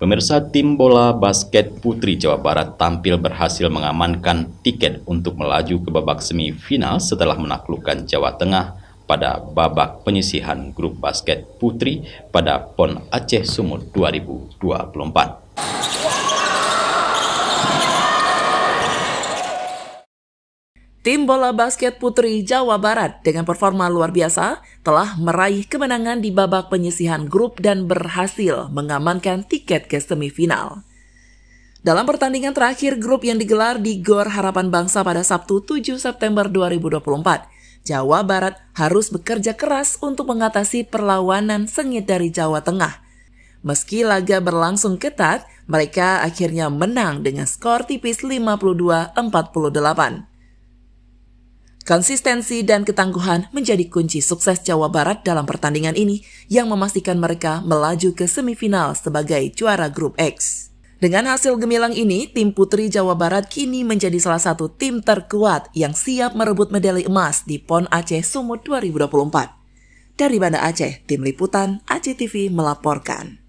Pemirsa tim bola basket putri Jawa Barat tampil berhasil mengamankan tiket untuk melaju ke babak semifinal setelah menaklukkan Jawa Tengah pada babak penyisihan grup basket putri pada PON Aceh Sumut 2024. Tim bola basket putri Jawa Barat dengan performa luar biasa telah meraih kemenangan di babak penyisihan grup dan berhasil mengamankan tiket ke semifinal. Dalam pertandingan terakhir grup yang digelar di Gor Harapan Bangsa pada Sabtu 7 September 2024, Jawa Barat harus bekerja keras untuk mengatasi perlawanan sengit dari Jawa Tengah. Meski laga berlangsung ketat, mereka akhirnya menang dengan skor tipis 52-48. Konsistensi dan ketangguhan menjadi kunci sukses Jawa Barat dalam pertandingan ini yang memastikan mereka melaju ke semifinal sebagai juara grup X. Dengan hasil gemilang ini, tim putri Jawa Barat kini menjadi salah satu tim terkuat yang siap merebut medali emas di PON Aceh Sumut 2024. Dari Banda Aceh, Tim Liputan Aceh TV melaporkan.